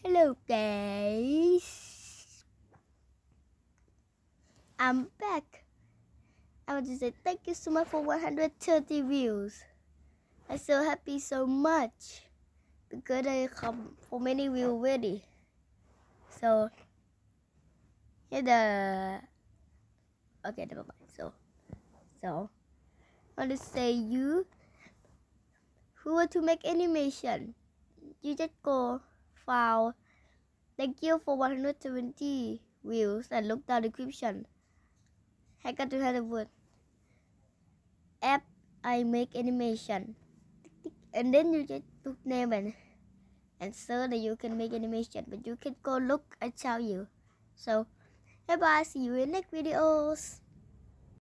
Hello guys, I'm back. I want to say thank you so much for 130 views. I'm so happy so much because I come for many views already. So here the okay never mind. So so I want to say you who want to make animation, you just go Wow! Thank you for 120 views and look down description. Hacker to Hollywood. App I make animation. And then you just put name and and so that you can make animation. But you can go look I tell you. So, bye bye, see you in next videos.